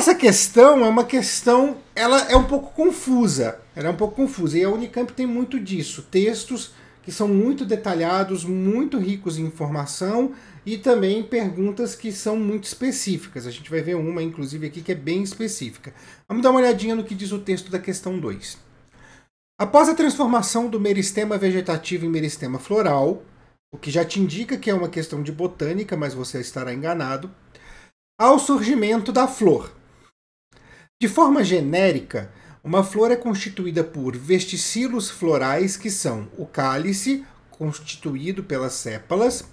essa questão é uma questão, ela é um pouco confusa. Ela é um pouco confusa e a Unicamp tem muito disso. Textos que são muito detalhados, muito ricos em informação e também perguntas que são muito específicas. A gente vai ver uma, inclusive, aqui que é bem específica. Vamos dar uma olhadinha no que diz o texto da questão 2. Após a transformação do meristema vegetativo em meristema floral, o que já te indica que é uma questão de botânica, mas você estará enganado, ao surgimento da flor. De forma genérica, uma flor é constituída por vesticilos florais que são o cálice, constituído pelas sépalas,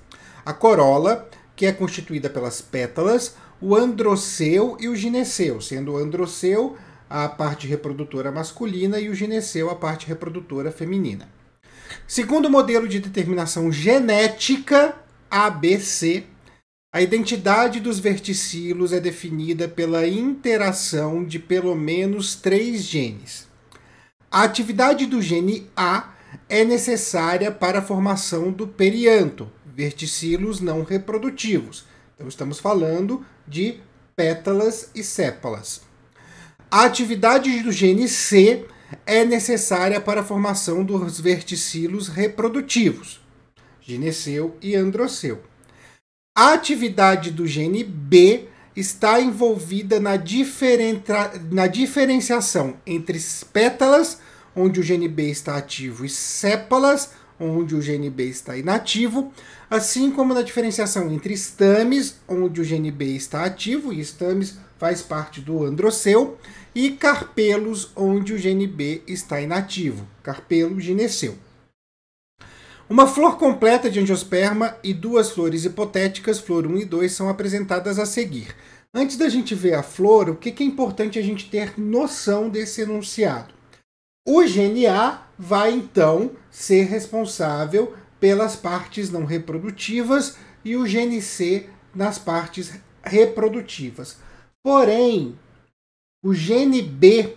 a corola, que é constituída pelas pétalas, o androceu e o gineceu, sendo o androceu a parte reprodutora masculina e o gineceu a parte reprodutora feminina. Segundo o modelo de determinação genética ABC, a identidade dos verticilos é definida pela interação de pelo menos três genes. A atividade do gene A é necessária para a formação do perianto, verticilos não reprodutivos. Então, estamos falando de pétalas e sépalas. A atividade do gene C é necessária para a formação dos verticilos reprodutivos, gineceu e androceu. A atividade do gene B está envolvida na, na diferenciação entre pétalas, onde o gene B está ativo, e sépalas, onde o gene B está inativo, assim como na diferenciação entre estames, onde o gene B está ativo, e estames faz parte do androceu, e carpelos, onde o gene B está inativo, carpelo gineceu. Uma flor completa de angiosperma e duas flores hipotéticas, flor 1 e 2, são apresentadas a seguir. Antes da gente ver a flor, o que é importante a gente ter noção desse enunciado? O GNA vai então ser responsável pelas partes não reprodutivas e o GNC nas partes reprodutivas. Porém, o GNB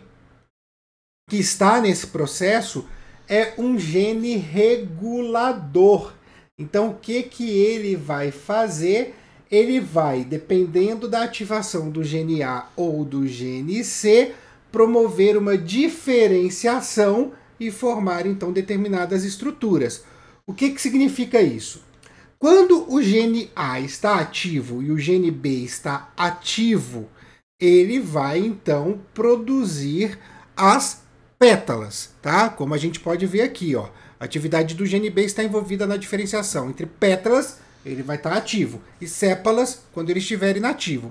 que está nesse processo é um gene regulador. Então, o que, que ele vai fazer? Ele vai, dependendo da ativação do gene A ou do gene C, promover uma diferenciação e formar então determinadas estruturas. O que, que significa isso? Quando o gene A está ativo e o gene B está ativo, ele vai então produzir as pétalas, tá? Como a gente pode ver aqui, ó. A atividade do GNB está envolvida na diferenciação entre pétalas, ele vai estar tá ativo, e sépalas, quando ele estiver inativo.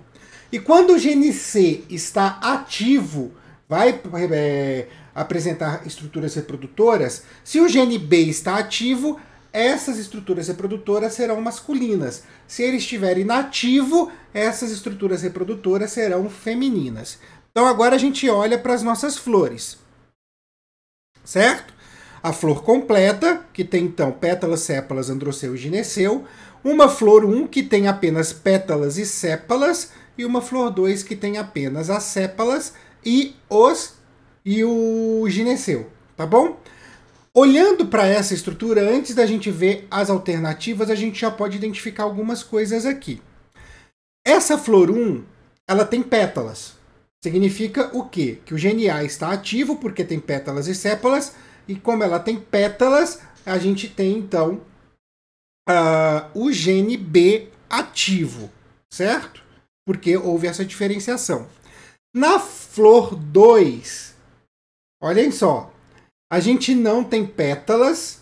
E quando o GNC está ativo, vai é, apresentar estruturas reprodutoras. Se o GNB está ativo, essas estruturas reprodutoras serão masculinas. Se ele estiver inativo, essas estruturas reprodutoras serão femininas. Então agora a gente olha para as nossas flores certo? A flor completa, que tem então pétalas, sépalas, androceu e gineceu. Uma flor 1 um, que tem apenas pétalas e sépalas. E uma flor 2 que tem apenas as sépalas e os e o gineceu, tá bom? Olhando para essa estrutura, antes da gente ver as alternativas, a gente já pode identificar algumas coisas aqui. Essa flor 1, ela tem pétalas, Significa o quê? Que o GNA está ativo porque tem pétalas e sépalas, e como ela tem pétalas, a gente tem então uh, o gene B ativo, certo? Porque houve essa diferenciação. Na flor 2, olhem só, a gente não tem pétalas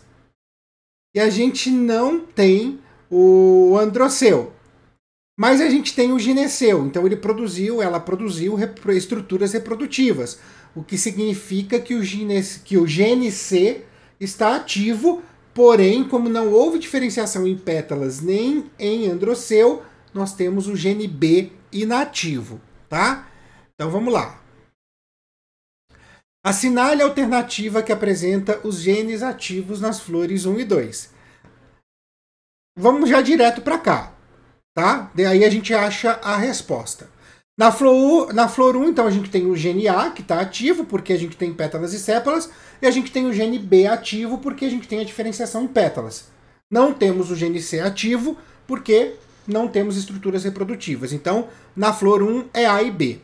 e a gente não tem o androceu. Mas a gente tem o gineceu, então ele produziu, ela produziu repro estruturas reprodutivas, o que significa que o, que o gene C está ativo, porém, como não houve diferenciação em pétalas nem em androceu, nós temos o gene B inativo, tá? Então vamos lá. Assinale a alternativa que apresenta os genes ativos nas flores 1 e 2. Vamos já direto para cá tá? Daí a gente acha a resposta. Na flor, na flor 1, então, a gente tem o gene A, que está ativo, porque a gente tem pétalas e sépalas, e a gente tem o gene B ativo, porque a gente tem a diferenciação em pétalas. Não temos o gene C ativo, porque não temos estruturas reprodutivas. Então, na flor 1 é A e B.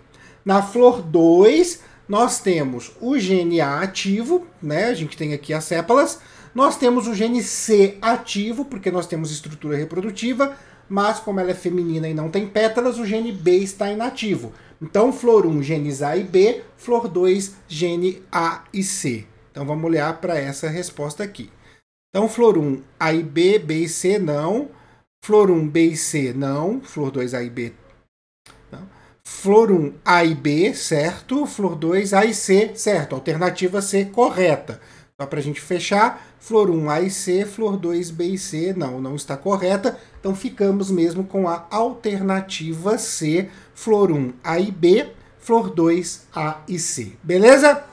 Na flor 2, nós temos o gene A ativo, né? A gente tem aqui as sépalas, nós temos o gene C ativo, porque nós temos estrutura reprodutiva, mas como ela é feminina e não tem pétalas, o gene B está inativo. Então, flor 1, genes A e B, flor 2, gene A e C. Então, vamos olhar para essa resposta aqui. Então, flor 1, A e B, B e C, não. Flor 1, B e C, não. Flor 2, A e B, não. Flor 1, A e B, certo. Flor 2, A e C, certo. Alternativa C, correta. Só para a gente fechar, flor 1 A e C, flor 2 B e C, não, não está correta. Então ficamos mesmo com a alternativa C, flor 1 A e B, flor 2 A e C. Beleza?